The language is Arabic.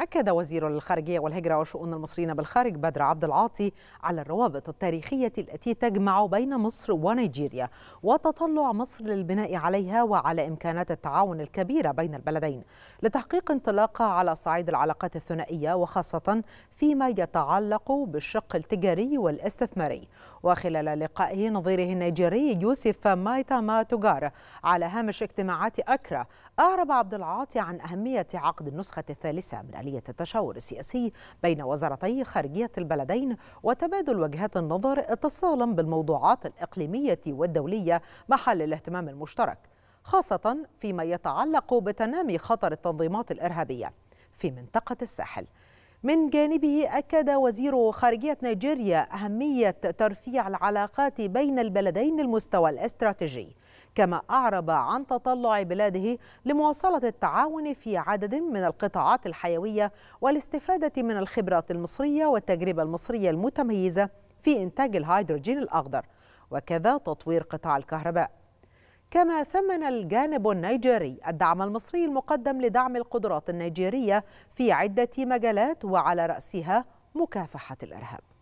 أكد وزير الخارجية والهجرة وشؤون المصريين بالخارج بدر عبد العاطي على الروابط التاريخية التي تجمع بين مصر ونيجيريا وتطلع مصر للبناء عليها وعلى إمكانات التعاون الكبيرة بين البلدين لتحقيق انطلاقة على صعيد العلاقات الثنائية وخاصة فيما يتعلق بالشق التجاري والاستثماري وخلال لقائه نظيره النيجيري يوسف مايتاما توجار على هامش اجتماعات أكرا أعرب عبد العاطي عن أهمية عقد النسخة الثالثة من عملية التشاور السياسي بين وزارتي خارجية البلدين وتبادل وجهات النظر اتصالا بالموضوعات الإقليمية والدولية محل الاهتمام المشترك خاصة فيما يتعلق بتنامي خطر التنظيمات الإرهابية في منطقة الساحل من جانبه أكد وزير خارجية نيجيريا أهمية ترفيع العلاقات بين البلدين المستوى الاستراتيجي كما أعرب عن تطلع بلاده لمواصلة التعاون في عدد من القطاعات الحيوية والاستفادة من الخبرات المصرية والتجربة المصرية المتميزة في إنتاج الهيدروجين الأخضر وكذا تطوير قطاع الكهرباء كما ثمن الجانب النيجيري الدعم المصري المقدم لدعم القدرات النيجيرية في عدة مجالات وعلى رأسها مكافحة الإرهاب